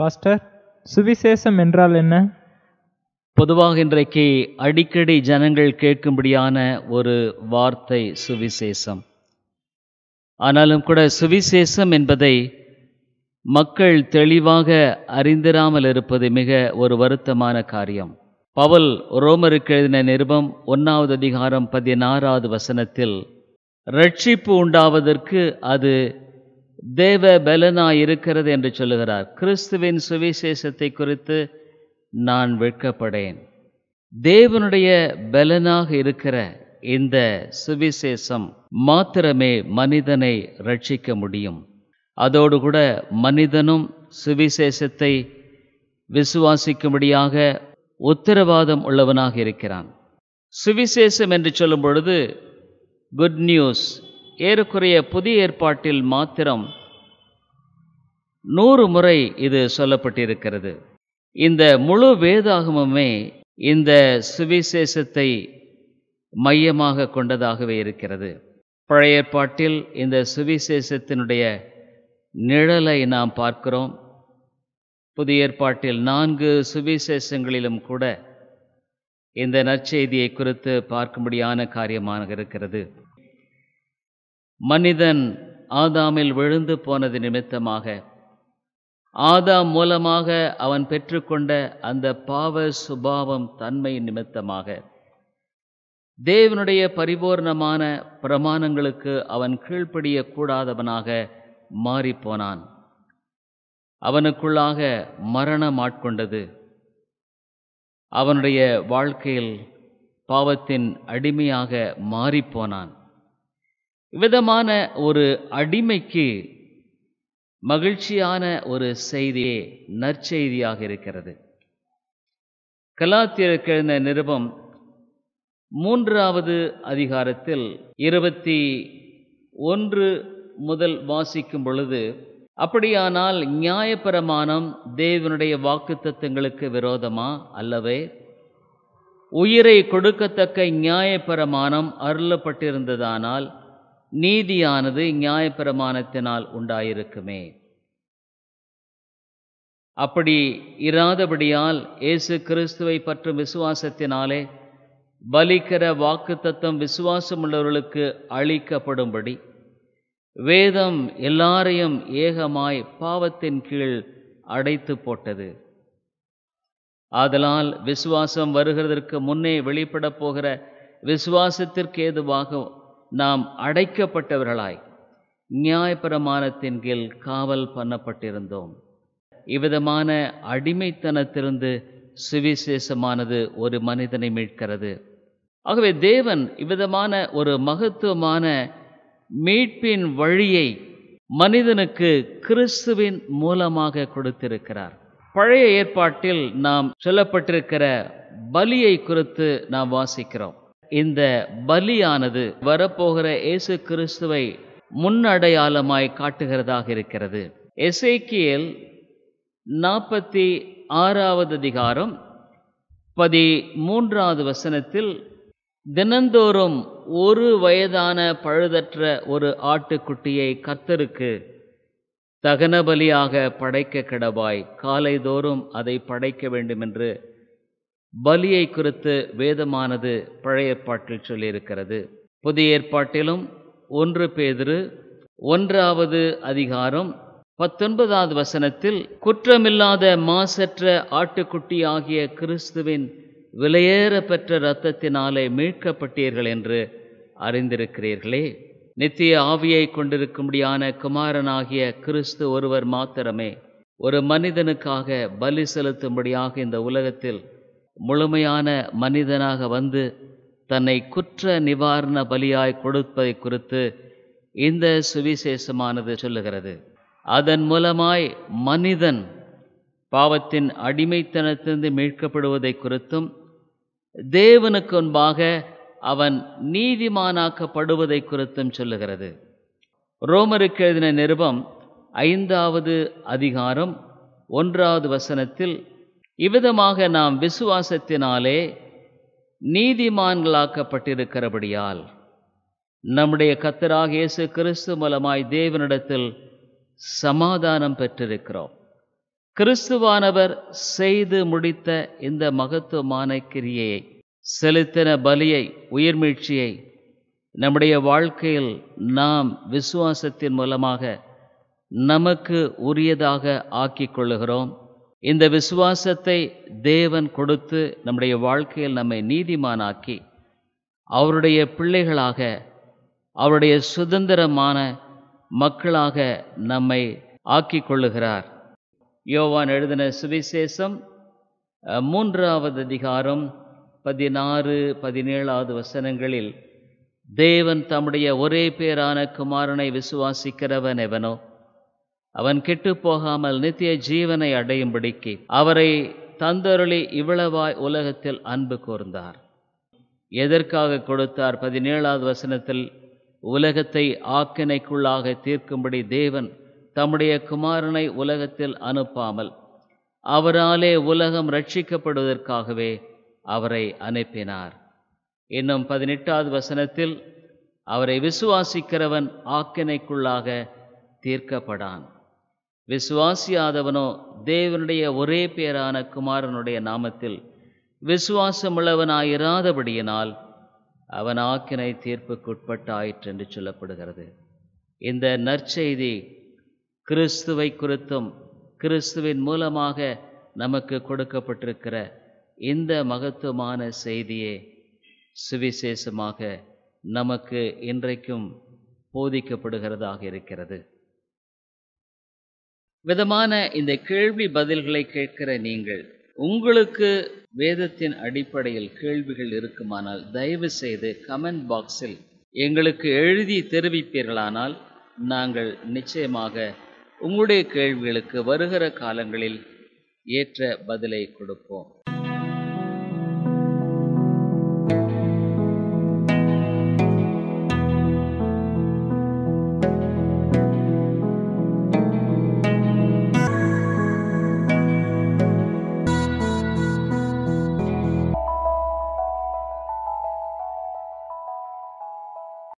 pastor சுவிசேஷம் என்றால் என்ன பொதுவாக இன்றைக்கு அடிக்கடி ஜனங்கள் கேட்கும்படியான ஒரு வார்த்தை சுவிசேஷம் ஆனாலும் கூட சுவிசேஷம் என்பதை மக்கள் தெளிவாக அறிந்திராமல் இருப்பது மிக ஒரு வருத்தமான காரியம் பவல் ரோமருக்கு எழுதின நிருபம் ஒன்றாவது அதிகாரம் பதினாறாவது வசனத்தில் ரட்சிப்பு உண்டாவதற்கு அது தேவ பலனாய் இருக்கிறது என்று சொல்லுகிறார் கிறிஸ்துவின் சுவிசேஷத்தை குறித்து நான் வெட்கப்படேன் தேவனுடைய பலனாக இருக்கிற இந்த சுவிசேஷம் மாத்திரமே மனிதனை ரட்சிக்க முடியும் அதோடு கூட மனிதனும் சுவிசேஷத்தை விசுவாசிக்கும்படியாக உத்தரவாதம் உள்ளவனாக இருக்கிறான் சுவிசேஷம் என்று சொல்லும் பொழுது குட் நியூஸ் ஏறக்குறைய புதிய ஏற்பாட்டில் மாத்திரம் நூறு முறை இது சொல்லப்பட்டிருக்கிறது இந்த முழு வேதாகமுமே இந்த சுவிசேஷத்தை மையமாக கொண்டதாகவே இருக்கிறது பழைய ஏற்பாட்டில் இந்த சுவிசேஷத்தினுடைய நிழலை நாம் பார்க்கிறோம் புதிய ஏற்பாட்டில் நான்கு சுவிசேஷங்களிலும் கூட இந்த நற்செய்தியை குறித்து பார்க்கும்படியான காரியமாக இருக்கிறது மனிதன் ஆதாமில் விழுந்து போனது நிமித்தமாக ஆதாம் மூலமாக அவன் பெற்றுக்கொண்ட அந்த பாவ சுபாவம் தன்மை நிமித்தமாக தேவனுடைய பரிபூர்ணமான பிரமாணங்களுக்கு அவன் கீழ்ப்படியக்கூடாதவனாக மாறிப்போனான் அவனுக்குள்ளாக மரணம் ஆட்கொண்டது அவனுடைய வாழ்க்கையில் பாவத்தின் அடிமையாக மாறிப்போனான் விதமான ஒரு அடிமைக்கு மகிழ்ச்சியான ஒரு செய்தியே நற்செய்தியாக இருக்கிறது கலாத்திர கிழந்த நிருபம் மூன்றாவது அதிகாரத்தில் இருபத்தி ஒன்று முதல் வாசிக்கும் பொழுது அப்படியானால் நியாயப்பிரமாணம் தேவனுடைய வாக்கு விரோதமா அல்லவே உயிரை கொடுக்கத்தக்க நியாயப்பிரமாணம் அருளப்பட்டிருந்ததானால் நீதியானது நியாயப்பிரமாணத்தினால் உண்டாயிருக்குமே அப்படி இராதபடியால் இயேசு கிறிஸ்துவை பற்றும் விசுவாசத்தினாலே பலிக்கிற வாக்கு தத்தம் விசுவாசமுள்ளவர்களுக்கு அளிக்கப்படும்படி வேதம் எல்லாரையும் ஏகமாய் பாவத்தின் கீழ் அடைத்து போட்டது ஆதலால் விசுவாசம் வருகிறதற்கு முன்னே வெளிப்பட போகிற விசுவாசத்திற்கு ஏதுவாக நாம் அடைக்கப்பட்டவர்களாய் நியாயப்பிரமாணத்தின் கீழ் காவல் பண்ணப்பட்டிருந்தோம் இவ்விதமான அடிமைத்தனத்திலிருந்து சுவிசேஷமானது ஒரு மனிதனை மீட்கிறது ஆகவே தேவன் இவ்விதமான ஒரு மகத்துவமான மீட்பின் வழியை மனிதனுக்கு கிறிஸ்துவின் மூலமாக கொடுத்திருக்கிறார் பழைய ஏற்பாட்டில் நாம் சொல்லப்பட்டிருக்கிற பலியை குறித்து நாம் வாசிக்கிறோம் இந்த பலியானது வரப்போகிற இயேசு கிறிஸ்துவை முன்னடையாளமாய் காட்டுகிறதாக இருக்கிறது எசேக்கியல் நாற்பத்தி ஆறாவது அதிகாரம் பதி மூன்றாவது வசனத்தில் தினந்தோறும் ஒரு வயதான பழுதற்ற ஒரு ஆட்டுக்குட்டியை கத்தருக்கு தகனபலியாக படைக்க கிடவாய் காலைதோறும் அதை படைக்க வேண்டும் என்று பலியை குறித்து வேதமானது பழைய ஏற்பாட்டில் சொல்லியிருக்கிறது புதிய ஏற்பாட்டிலும் ஒன்று பேதிரு ஒன்றாவது அதிகாரம் பத்தொன்பதாவது வசனத்தில் குற்றமில்லாத மாசற்ற ஆட்டுக்குட்டி ஆகிய கிறிஸ்துவின் விலையேற பெற்ற இரத்தத்தினாலே மீட்கப்பட்டீர்கள் என்று அறிந்திருக்கிறீர்களே நித்திய ஆவியை கொண்டிருக்கும்படியான குமாரனாகிய கிறிஸ்து ஒருவர் மாத்திரமே ஒரு மனிதனுக்காக பலி செலுத்தும்படியாக இந்த உலகத்தில் முழுமையான மனிதனாக வந்து தன்னை குற்ற நிவாரண பலியாய் கொடுப்பதை குறித்து இந்த சுவிசேஷமானது சொல்லுகிறது அதன் மூலமாய் மனிதன் பாவத்தின் அடிமைத்தனத்திலிருந்து மீட்கப்படுவதை குறித்தும் தேவனுக்கு முன்பாக அவன் நீதிமானாக்கப்படுவதை குறித்தும் சொல்லுகிறது ரோமருக்கு எழுதின நிருபம் ஐந்தாவது அதிகாரம் ஒன்றாவது வசனத்தில் இவ்விதமாக நாம் விசுவாசத்தினாலே நீதிமான்களாக்கப்பட்டிருக்கிறபடியால் நம்முடைய கத்தராக இயேசு கிறிஸ்து மூலமாய் தேவனிடத்தில் சமாதானம் பெற்றிருக்கிறோம் கிறிஸ்துவானவர் செய்து முடித்த இந்த மகத்துவமான கிரியையை செலுத்தின பலியை உயிர்மீழ்ச்சியை நம்முடைய வாழ்க்கையில் நாம் விசுவாசத்தின் மூலமாக நமக்கு உரியதாக ஆக்கிக் கொள்ளுகிறோம் இந்த விசுவாசத்தை தேவன் கொடுத்து நம்முடைய வாழ்க்கையில் நம்மை நீதிமானாக்கி அவருடைய பிள்ளைகளாக அவருடைய சுதந்திரமான மக்களாக நம்மை ஆக்கி கொள்ளுகிறார் யோவான் எழுதின சுவிசேஷம் மூன்றாவது அதிகாரம் பதினாறு பதினேழாவது வசனங்களில் தேவன் தம்முடைய ஒரே பேரான குமாரனை விசுவாசிக்கிறவன் எவனோ அவன் கெட்டு போகாமல் நித்திய ஜீவனை அடையும்படிக்கு அவரை தந்தருளி இவ்வளவாய் உலகத்தில் அன்பு கூர்ந்தார் எதற்காக கொடுத்தார் பதினேழாவது வசனத்தில் உலகத்தை ஆக்கினைக்குள்ளாக தீர்க்கும்படி தேவன் தம்முடைய குமாரனை உலகத்தில் அனுப்பாமல் அவராலே உலகம் ரட்சிக்கப்படுவதற்காகவே அவரை அனுப்பினார் இன்னும் பதினெட்டாவது வசனத்தில் அவரை விசுவாசிக்கிறவன் ஆக்கினைக்குள்ளாக தீர்க்கப்படான் விசுவாசியாதவனோ தேவனுடைய ஒரே பேரான குமாரனுடைய நாமத்தில் விசுவாசமுள்ளவனாயிராதபடியினால் அவன் ஆக்கினை தீர்ப்புக்குட்பட்டாயிற்று என்று சொல்லப்படுகிறது இந்த நற்செய்தி கிறிஸ்துவை குறித்தும் கிறிஸ்துவின் மூலமாக நமக்கு கொடுக்கப்பட்டிருக்கிற இந்த மகத்துவமான செய்தியே சுவிசேஷமாக நமக்கு இன்றைக்கும் போதிக்கப்படுகிறதாக இருக்கிறது விதமான இந்த கேள்வி பதில்களை கேட்கிற நீங்கள் உங்களுக்கு வேதத்தின் அடிப்படையில் கேள்விகள் இருக்குமானால் தயவு செய்து கமெண்ட் பாக்ஸில் எங்களுக்கு எழுதி தெரிவிப்பீர்களானால் நாங்கள் நிச்சயமாக உங்களுடைய கேள்விகளுக்கு வருகிற காலங்களில் ஏற்ற பதிலை கொடுப்போம்